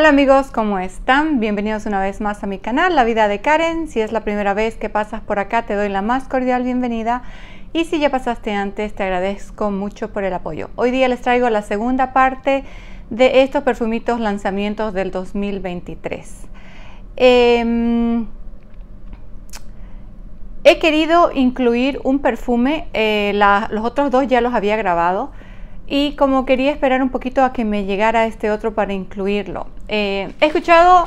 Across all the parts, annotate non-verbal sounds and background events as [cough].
Hola amigos, ¿cómo están? Bienvenidos una vez más a mi canal La Vida de Karen. Si es la primera vez que pasas por acá, te doy la más cordial bienvenida. Y si ya pasaste antes, te agradezco mucho por el apoyo. Hoy día les traigo la segunda parte de estos perfumitos lanzamientos del 2023. Em, he querido incluir un perfume, eh, los otros dos ya los había grabado, y como quería esperar un poquito a que me llegara este otro para incluirlo. Eh, he escuchado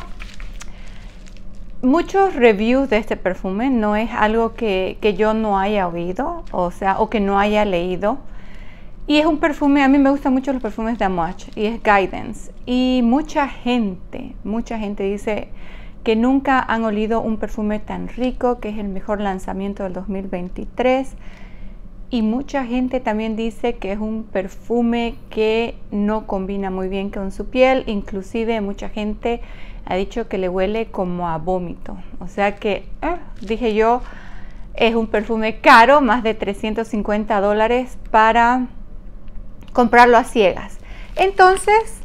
muchos reviews de este perfume, no es algo que, yo no haya oído, o sea, o que no haya leído. Y es un perfume, a mí me gustan mucho los perfumes de Amouage y es Guidance. Y mucha gente, mucha gente dice que nunca han olido un perfume tan rico, que es el mejor lanzamiento del 2023 y mucha gente también dice que es un perfume que no combina muy bien con su piel, inclusive mucha gente ha dicho que le huele como a vómito, o sea que ah, dije yo es un perfume caro, más de 350 dólares para comprarlo a ciegas. Entonces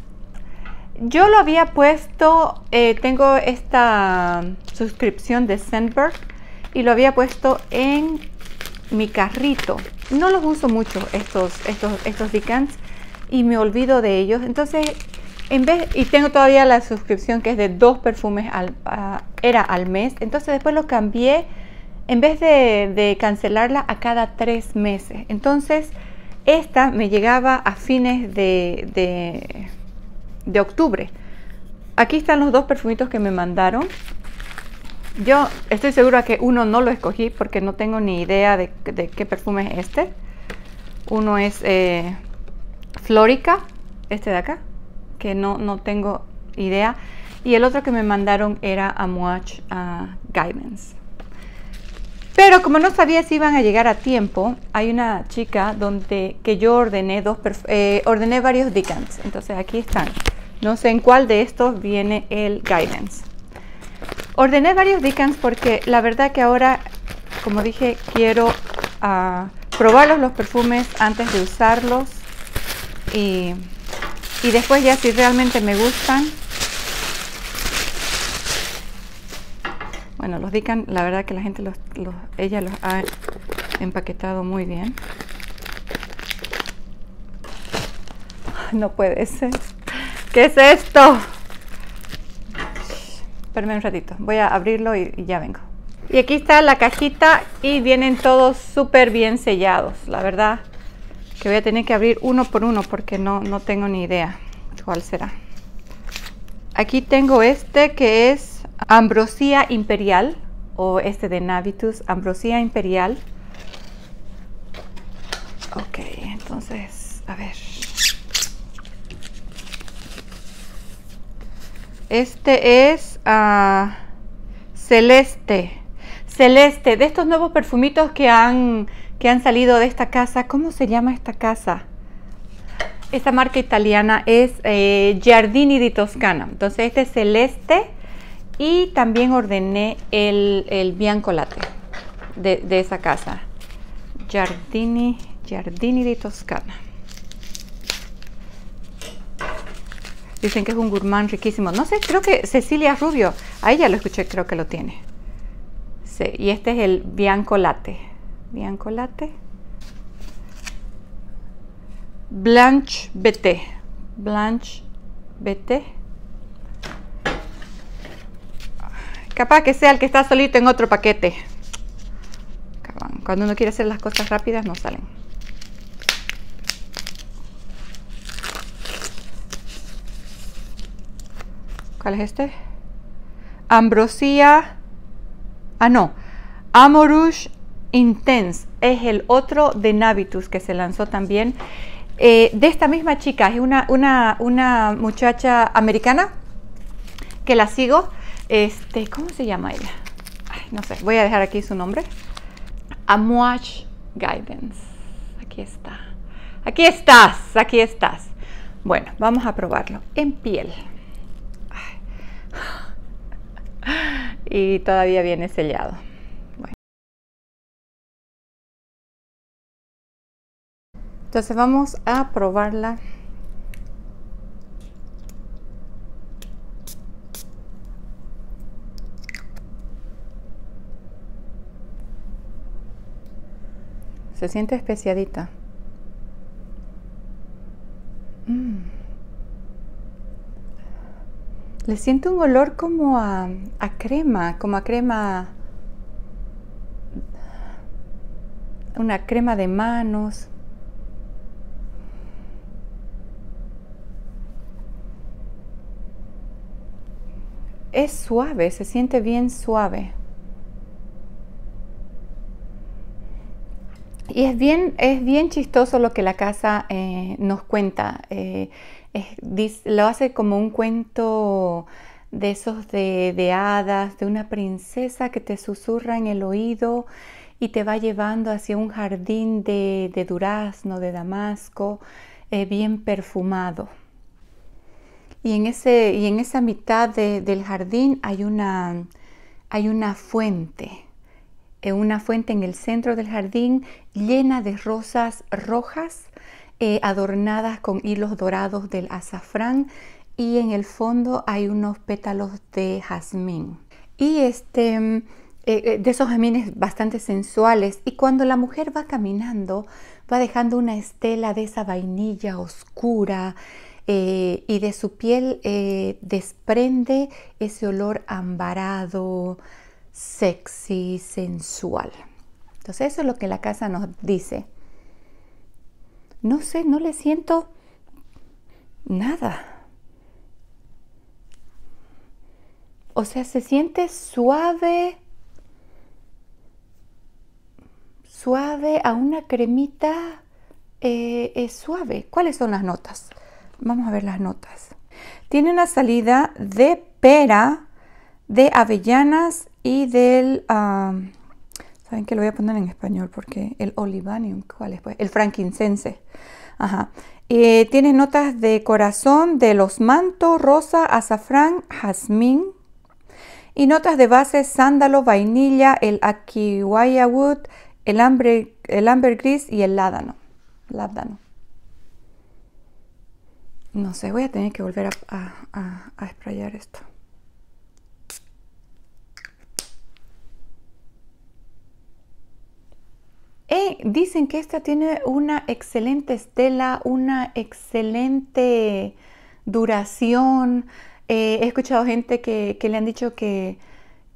yo lo había puesto, eh, tengo esta suscripción de Sandberg y lo había puesto en mi carrito no los uso mucho estos, estos, estos decants y me olvido de ellos. Entonces, en vez, y tengo todavía la suscripción que es de dos perfumes al, era al mes. Entonces después lo cambié, en vez de, cancelarla a cada tres meses. Entonces, esta me llegaba a fines de, de, de octubre. Aquí están los dos perfumitos que me mandaron. Yo estoy segura que uno no lo escogí porque no tengo ni idea de, qué perfume es este. Uno es eh, Florica, este de acá, que no, no tengo idea. Y el otro que me mandaron era Amouage ah, Guidance. Pero como no sabía si iban a llegar a tiempo, hay una chica donde que yo ordené dos eh, ordené varios decants. Entonces aquí están. No sé en cuál de estos viene el guidance. Ordené varios Dickens porque la verdad que ahora, como dije, quiero ah, probarlos los perfumes antes de usarlos y, después ya si realmente me gustan. Bueno, los Dickens, la verdad que la gente, los, los, ella los ha empaquetado muy bien. [laughs] No puede ser. ¿Qué es esto? Espérame un ratito, voy a abrirlo y, ya vengo. Y aquí está la cajita y vienen todos súper bien sellados, la verdad que voy a tener que abrir uno por uno porque no, no tengo ni idea cuál será. Aquí tengo este que es Ambrosía Imperial o este de Navitus, Ambrosía Imperial. Ok, entonces, a ver. Este es celeste. Celeste, de estos nuevos perfumitos que han, que han salido de esta casa, ¿cómo se llama esta casa? Esta marca italiana es eh, Giardini di Toscana. Entonces este es celeste y también ordené el, el bianco de, de esa casa. Giardini, Giardini di Toscana. Dicen que es un gourmand riquísimo. No sé, creo que Cecilia Rubio, Ahí ya lo escuché, creo que lo tiene. Sí, y este es el Bianco Latte. Bianco Latte. Blanche BT. Blanche BT. Capaz que sea el que está solito en otro paquete. Cuando uno quiere hacer las cosas rápidas no salen. ¿cuál es este? Ambrosia, ah no, Amorush Intense es el otro de Navitus que se lanzó también. Eh, de esta misma chica, es una, una, una, muchacha americana que la sigo. Este, ¿Cómo se llama ella? no sé, voy a dejar aquí su nombre. Amouage Guidance. Aquí está. Aquí estás, aquí estás. Bueno, vamos a probarlo en piel. y todavía viene sellado. Bueno. Entonces vamos a probarla. Se siente especiadita. Mm. Le siento un olor como a, crema, como a crema... Una crema de manos. Es suave, se siente bien suave. Y es bien, es bien chistoso lo que la casa eh, nos cuenta. Eh, lo hace como un cuento de esos de, hadas, de una princesa que te susurra en el oído y te va llevando hacia un jardín de, durazno, de damasco, eh, bien perfumado. Y en, ese, y en esa mitad del jardín hay una, hay una fuente, eh, una fuente en el centro del jardín llena de rosas rojas eh, adornadas con hilos dorados del azafrán y en el fondo hay unos pétalos de jazmín. Y este, mm, eh, eh, de esos jazmines bastante sensuales. Y cuando la mujer va caminando, va dejando una estela de esa vainilla oscura y de su piel desprende ese olor ambarado, sexy, sensual. Entonces eso es lo que la casa nos dice no sé, no le siento nada. O sea, se siente suave, suave a una cremita eh, suave. ¿Cuáles son las notas? Vamos a ver las notas. Tiene una salida de pera, de avellanas y del... Ah, ¿Saben que lo voy a poner en español? Porque el olivanium, ¿cuál es? Pues, el frankincense. Ajá. Eh, tiene notas de corazón, de los mantos, rosa, azafrán, jazmín. Y notas de base, sándalo, vainilla, el akiwaya wood, el, amber, el ambergris y el ládano. Ládano. No sé, voy a tener que volver a, a, a esprayar esto. Eh, dicen que esta tiene una excelente estela, una excelente duración. Eh, he escuchado gente que, le han dicho que,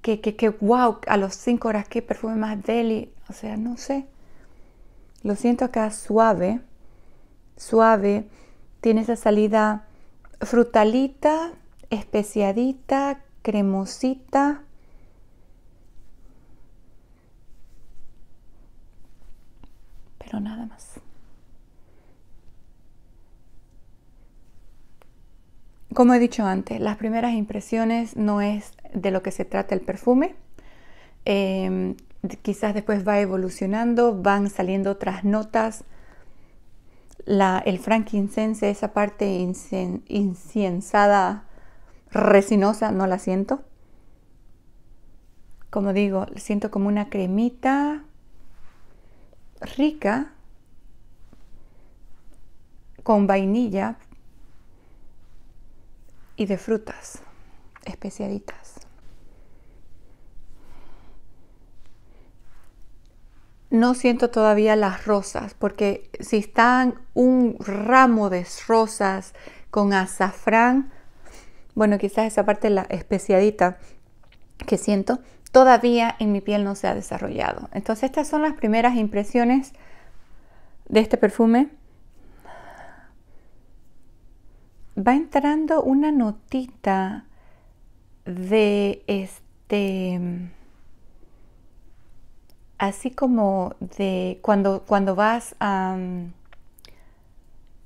que, wow, a los 5 horas qué perfume más deli. O sea, no sé. Lo siento acá suave, suave. Tiene esa salida frutalita, especiadita, cremosita. nada más. Como he dicho antes, las primeras impresiones no es de lo que se trata el perfume. Em, quizás después va evolucionando, van saliendo otras notas. el frankincense, esa parte inciensada, resinosa, no la siento. Como digo, siento como una cremita, rica con vainilla y de frutas especiaditas. No siento todavía las rosas, porque si están un ramo de rosas con azafrán, bueno, quizás esa parte la especiadita que siento, todavía en mi piel no se ha desarrollado. Entonces estas son las primeras impresiones de este perfume. Va entrando una notita de este así como de cuando cuando vas a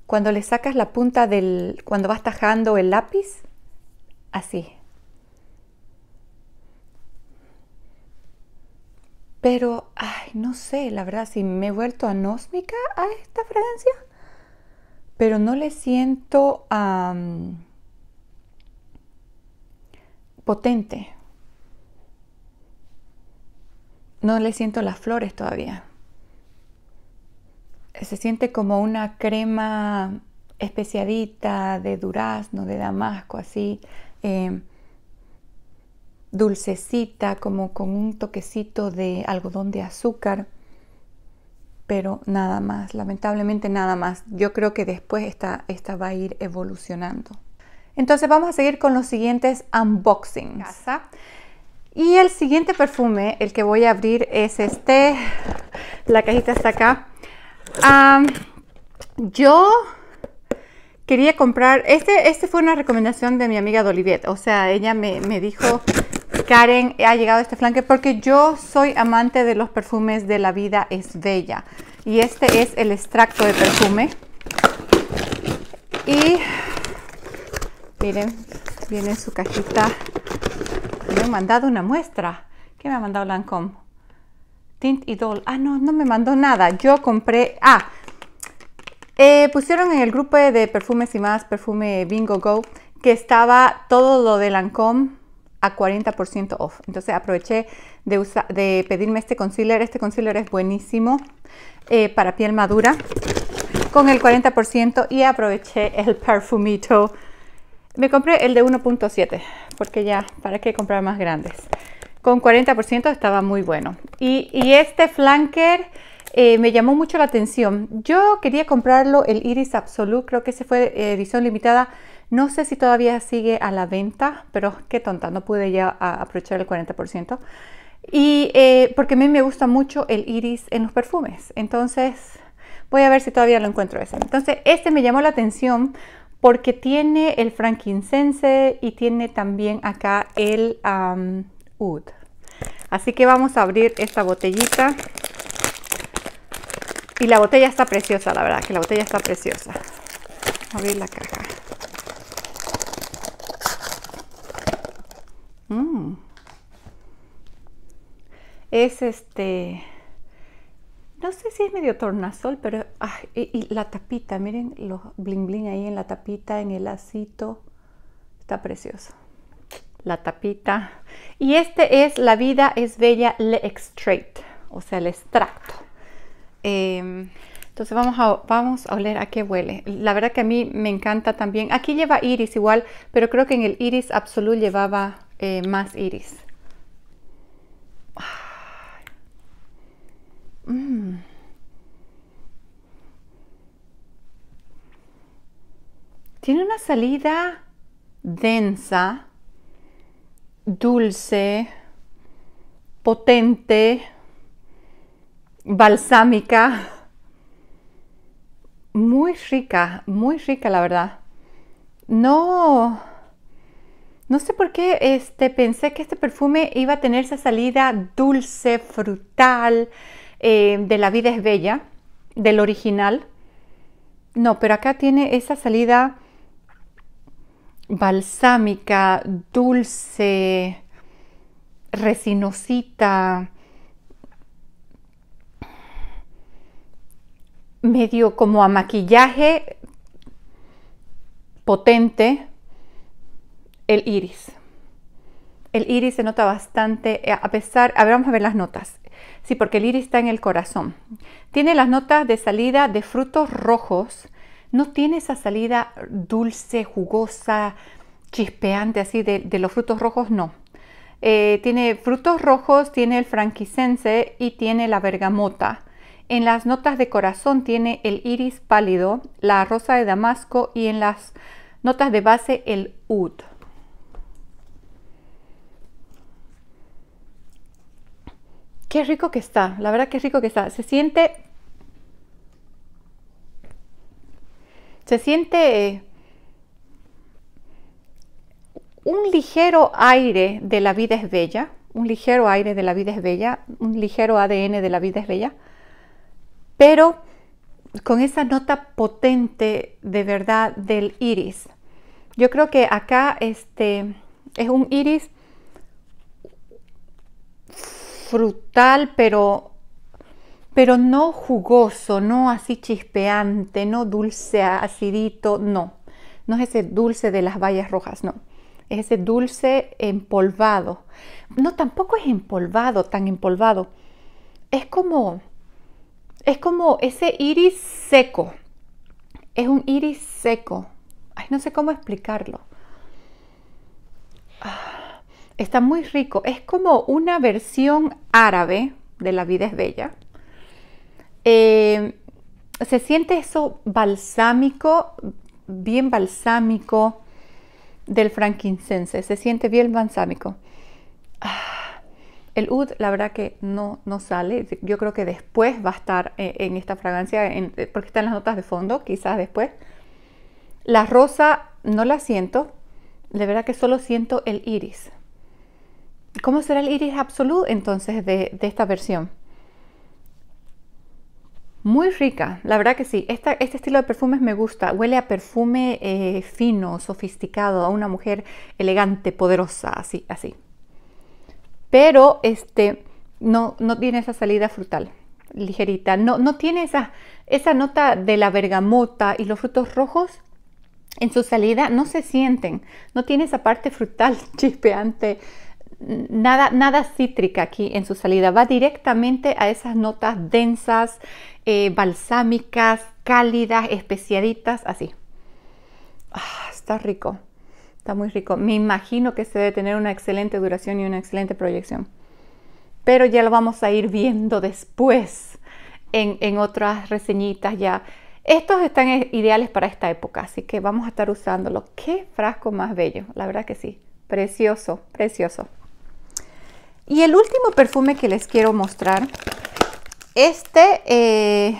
cuando le sacas la punta del cuando vas tajando el lápiz así Pero, ay, no sé, la verdad, si me he vuelto anósmica a esta fragancia, pero no le siento potente. No le siento las flores todavía. Se siente como una crema especiadita de durazno, de damasco, así. Em, dulcecita, como con un toquecito de algodón de azúcar, pero nada más, lamentablemente nada más. Yo creo que después esta, esta va a ir evolucionando. Entonces vamos a seguir con los siguientes unboxings. Y el siguiente perfume, el que voy a abrir es este. La cajita está acá. yo quería comprar, este, este fue una recomendación de mi amiga Doliviet, o sea, ella me, me dijo Karen ha llegado a este flanque porque yo soy amante de los perfumes de La Vida es Bella. Y este es el extracto de perfume. Y miren, viene su cajita. Me han mandado una muestra. ¿Qué me ha mandado Lancome? Tint Doll Ah, no, no me mandó nada. Yo compré... Ah, eh, pusieron en el grupo de perfumes y más, perfume Bingo Go, que estaba todo lo de Lancome a 40% off. Entonces aproveché de, de pedirme este concealer. Este concealer es buenísimo eh, para piel madura con el 40% y aproveché el perfumito. Me compré el de 1.7 porque ya, ¿para qué comprar más grandes? Con 40% estaba muy bueno. Y, este flanker eh, me llamó mucho la atención. Yo quería comprarlo, el Iris Absolute, creo que ese fue eh, edición limitada no sé si todavía sigue a la venta, pero qué tonta, no pude ya aprovechar el 40%. Y eh, porque a mí me gusta mucho el iris en los perfumes. Entonces voy a ver si todavía lo encuentro ese. Entonces este me llamó la atención porque tiene el frankincense y tiene también acá el um, oud. Así que vamos a abrir esta botellita. Y la botella está preciosa, la verdad que la botella está preciosa. Abrir la caja. Mm. Es este, no sé si es medio tornasol, pero y, la tapita, miren los bling bling ahí en la tapita, en el lacito, está precioso. La tapita. Y este es La vida es bella le extrait, o sea, el extracto. Em, entonces vamos a, vamos a oler a qué huele. La verdad que a mí me encanta también. Aquí lleva iris igual, pero creo que en el iris absolut llevaba eh, más iris. Mm. Tiene una salida densa, dulce, potente, balsámica, muy rica, muy rica la verdad. No, no sé por qué este, pensé que este perfume iba a tener esa salida dulce, frutal, eh, de La vida es bella, del original. No, pero acá tiene esa salida balsámica, dulce, resinosita, medio como a maquillaje potente, el iris. El iris se nota bastante, eh, a pesar, a ver, vamos a ver las notas. Sí, porque el iris está en el corazón. Tiene las notas de salida de frutos rojos. No tiene esa salida dulce, jugosa, chispeante así de, los frutos rojos, no. Eh, tiene frutos rojos, tiene el franquicense y tiene la bergamota. En las notas de corazón tiene el iris pálido, la rosa de damasco y en las notas de base el oud. qué rico que está, la verdad qué rico que está. Se siente, se siente eh, un ligero aire de la vida es bella, un ligero aire de la vida es bella, un ligero ADN de la vida es bella, pero con esa nota potente de verdad del iris. Yo creo que acá este es un iris frutal, pero, pero no jugoso, no así chispeante, no dulce, acidito, no. No es ese dulce de las bayas rojas, no. Es ese dulce empolvado. No, tampoco es empolvado, tan empolvado. Es como, es como ese iris seco. Es un iris seco. Ay, no sé cómo explicarlo. Ah Está muy rico. Es como una versión árabe de La vida es bella. Eh, se siente eso balsámico, bien balsámico del frankincense. Se siente bien balsámico. Ah, el oud, la verdad que no, no sale. Yo creo que después va a estar eh, en, esta fragancia, eh, porque están las notas de fondo, quizás después. La rosa no la siento. De verdad que solo siento el iris. ¿Cómo será el iris absoluto entonces de, esta versión? Muy rica, la verdad que sí. este estilo de perfumes me gusta. Huele a perfume eh, fino, sofisticado, a una mujer elegante, poderosa, así, así. Pero este no, no tiene esa salida frutal ligerita. No, no tiene esa, esa nota de la bergamota y los frutos rojos en su salida no se sienten. No tiene esa parte frutal [laughs] chispeante nada, cítrica aquí en su salida, va directamente a esas notas densas, eh, balsámicas, cálidas, especiaditas, así. Ah, está rico, está muy rico. Me imagino que se debe tener una excelente duración y una excelente proyección. Pero ya lo vamos a ir viendo después en, en otras reseñitas ya. Estos están eh, ideales para esta época, así que vamos a estar usándolo. ¡Qué frasco más bello! La verdad que sí. Precioso, precioso. Y el último perfume que les quiero mostrar, este, eh,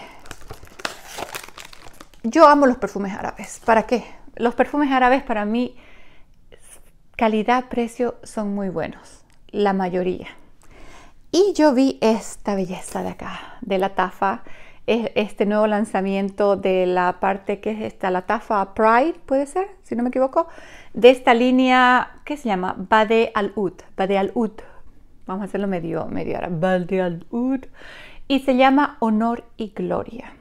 yo amo los perfumes árabes. ¿Para qué? Los perfumes árabes para mí, calidad-precio, son muy buenos, la mayoría. Y yo vi esta belleza de acá, de la tafa, este nuevo lanzamiento de la parte que es esta, la tafa Pride, puede ser, si no me equivoco, de esta línea, que se llama? Bade al-Ud, Bade al-Ud, Vamos a hacerlo medio, medio ahora. Y se llama Honor y Gloria.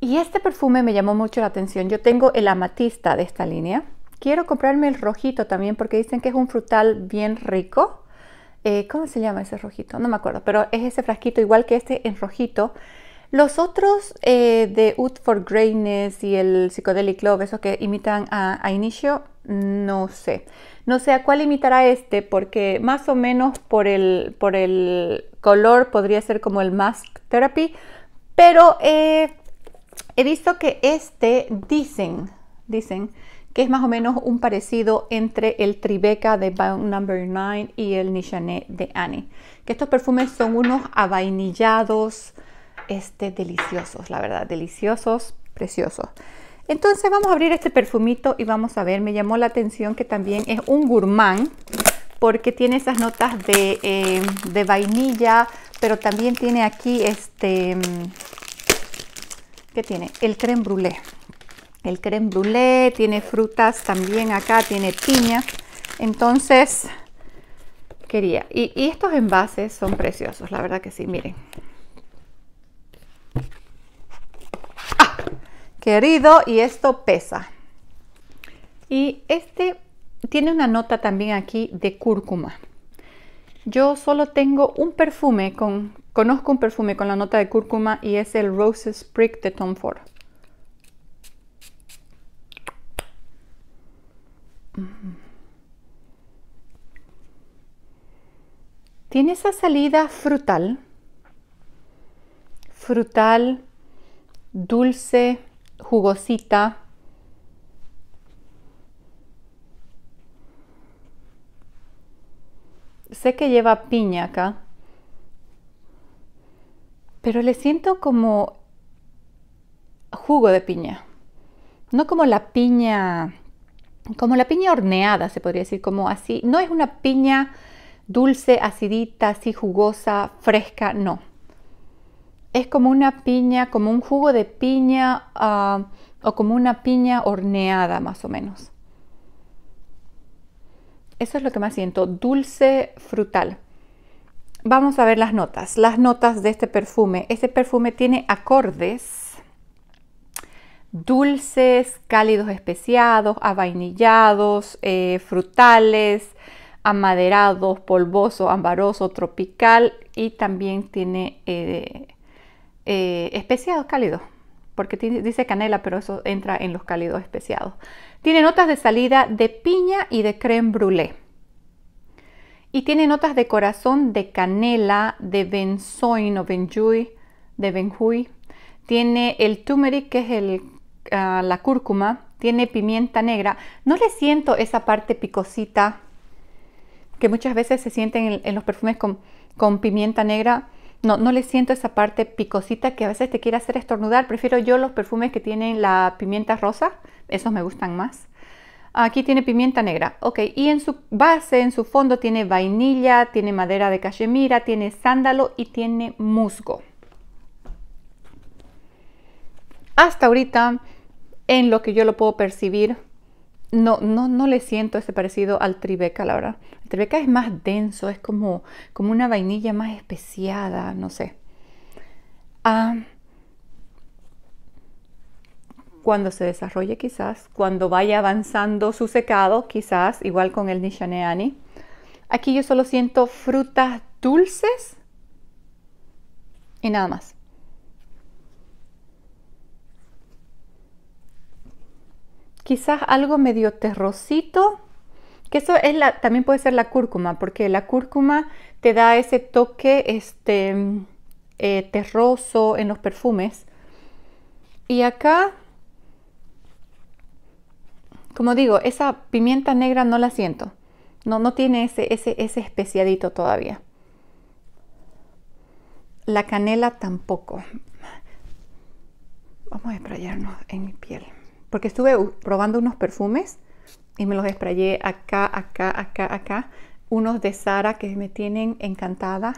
Y este perfume me llamó mucho la atención. Yo tengo el amatista de esta línea. Quiero comprarme el rojito también porque dicen que es un frutal bien rico. Eh, ¿Cómo se llama ese rojito? No me acuerdo, pero es ese frasquito igual que este en rojito los otros eh, de Ut for Greatness y el Psychedelic Love, esos que imitan a, Inicio, no sé. No sé a cuál imitará este, porque más o menos por el, color podría ser como el Mask Therapy, pero eh, he visto que este dicen, dicen que es más o menos un parecido entre el Tribeca de Bound Number 9 y el Nishané de Annie. Que estos perfumes son unos avainillados este, deliciosos, la verdad, deliciosos, preciosos. Entonces vamos a abrir este perfumito y vamos a ver, me llamó la atención que también es un gourmand porque tiene esas notas de, eh, vainilla, pero también tiene aquí este, mm, ¿qué tiene? El creme brulee El creme brulee tiene frutas también acá, tiene piña. Entonces, quería. Y, y estos envases son preciosos, la verdad que sí, miren. querido y esto pesa. Y este tiene una nota también aquí de cúrcuma. Yo solo tengo un perfume con, conozco un perfume con la nota de cúrcuma y es el Rose Sprig de Tom Ford. Mm. Tiene esa salida frutal, frutal, dulce, jugosita. Sé que lleva piña acá, pero le siento como jugo de piña, no como la piña, como la piña horneada, se podría decir, como así. No es una piña dulce, acidita, así jugosa, fresca, no es como una piña, como un jugo de piña ah, o como una piña horneada más o menos. Eso es lo que más siento, dulce frutal. Vamos a ver las notas, las notas de este perfume. Este perfume tiene acordes dulces, cálidos especiados, avainillados, eh, frutales, amaderados, polvoso, ambaroso, tropical y también tiene eh, eh, especiados cálidos, porque dice canela, pero eso entra en los cálidos especiados. Tiene notas de salida de piña y de creme brûlée. Y tiene notas de corazón de canela, de benzoin o de benjui, Tiene el turmeric, que es ah, la cúrcuma. Tiene pimienta negra. No le siento esa parte picosita que muchas veces se sienten en, los perfumes con, con pimienta negra no, no le siento esa parte picosita que a veces te quiere hacer estornudar. Prefiero yo los perfumes que tienen la pimienta rosa, esos me gustan más. Aquí tiene pimienta negra, ok, y en su base, en su fondo tiene vainilla, tiene madera de cachemira, tiene sándalo y tiene musgo. Hasta ahorita, en lo que yo lo puedo percibir, no, no, no le siento ese parecido al Tribeca, la verdad. El Tribeca es más denso, es como, como una vainilla más especiada, no sé. Ah, cuando se desarrolle quizás, cuando vaya avanzando su secado quizás, igual con el Nishaneani. Aquí yo solo siento frutas dulces y nada más. quizás algo medio terrocito, que eso es la, también puede ser la cúrcuma, porque la cúrcuma te da ese toque este, eh, terroso en los perfumes. Y acá, como digo, esa pimienta negra no la siento. No, no tiene ese, ese, ese especiadito todavía. La canela tampoco. Vamos a esprayarnos en mi piel porque estuve probando unos perfumes y me los sprayé acá, acá, acá, acá. Unos de Sara que me tienen encantada.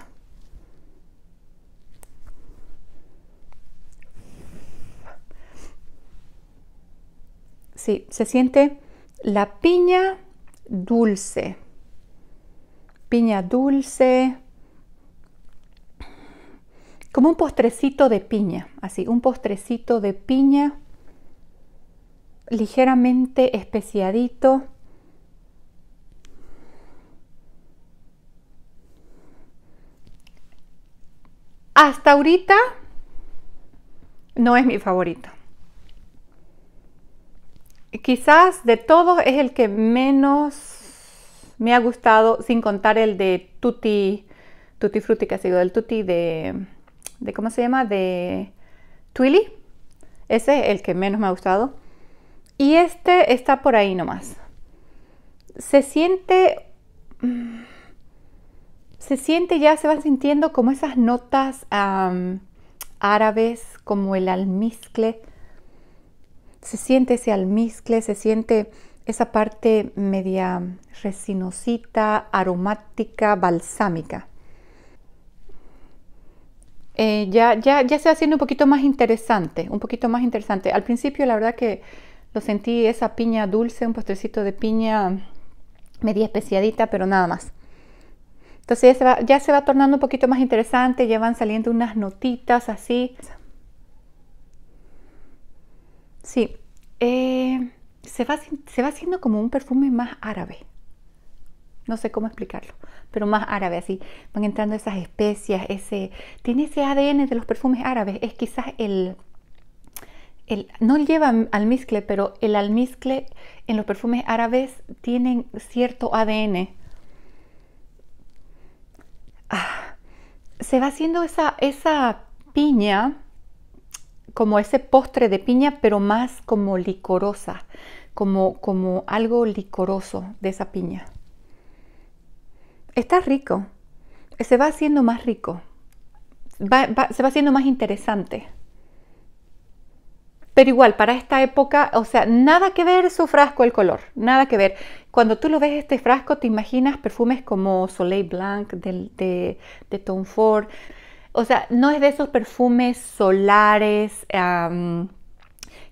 Sí, se siente la piña dulce. Piña dulce. Como un postrecito de piña, así, un postrecito de piña ligeramente especiadito. Hasta ahorita no es mi favorito. Quizás de todos es el que menos me ha gustado, sin contar el de Tutti, Tutti Frutti, que ha sido el Tutti de, de ¿cómo se llama? De Twilly. Ese es el que menos me ha gustado. Y este está por ahí nomás. Se siente... Mm, se siente ya, se va sintiendo como esas notas árabes, como el almizcle. Se siente ese almizcle, se siente esa parte media resinosita, aromática, balsámica. Eh, ya, ya, ya se va haciendo un poquito más interesante, un poquito más interesante. Al principio la verdad que lo sentí esa piña dulce, un postrecito de piña media especiadita, pero nada más. Entonces ya se, va, tornando un poquito más interesante, ya van saliendo unas notitas así. Sí, eh, se, va, se va haciendo como un perfume más árabe. No sé cómo explicarlo, pero más árabe así. Van entrando esas especias, ese, tiene ese ADN de los perfumes árabes. Es quizás el, no lleva almizcle, pero el almizcle en los perfumes árabes tienen cierto ADN. Ah, se va haciendo esa, piña, como ese postre de piña, pero más como licorosa, como, algo licoroso de esa piña. Está rico, se va haciendo más rico, se va haciendo más interesante. Pero igual, para esta época, o sea, nada que ver su frasco, el color, nada que ver. Cuando tú lo ves este frasco, te imaginas perfumes como Soleil Blanc de, de, Tom Ford. O sea, no es de esos perfumes solares,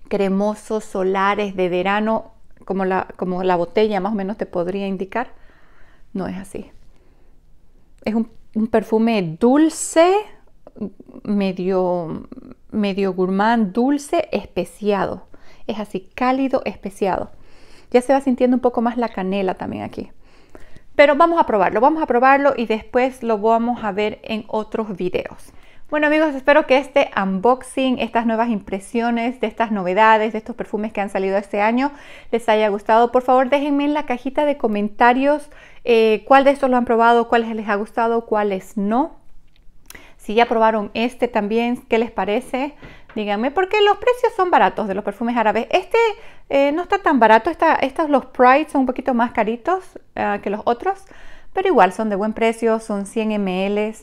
cremosos, solares de verano, como la, como la botella más o menos te podría indicar. No es así. Es un perfume dulce, medio, medio gourmand, dulce, especiado. Es así, cálido, especiado. Ya se va sintiendo un poco más la canela también aquí. Pero vamos a probarlo, vamos a probarlo y después lo vamos a ver en otros videos. Bueno amigos, espero que este unboxing, estas nuevas impresiones de estas novedades, de estos perfumes que han salido este año, les haya gustado. Por favor, déjenme en la cajita de comentarios eh, cuál de estos lo han probado, cuáles les ha gustado, cuáles no. Si ya probaron este también, ¿qué les parece? Díganme, porque los precios son baratos de los perfumes árabes. Este eh, no está tan barato, está, estos los Pride son un poquito más caritos ah, que los otros, pero igual son de buen precio, son 100 ml.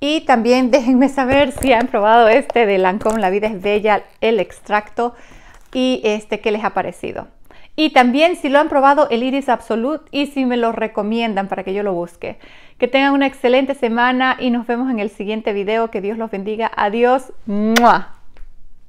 Y también [laughs] déjenme saber si han probado este de Lancôme, La vida es bella, el extracto y este ¿qué les ha parecido. Y también si lo han probado el Iris Absolute y si me lo recomiendan para que yo lo busque. Que tengan una excelente semana y nos vemos en el siguiente video. Que Dios los bendiga. Adiós. Muah.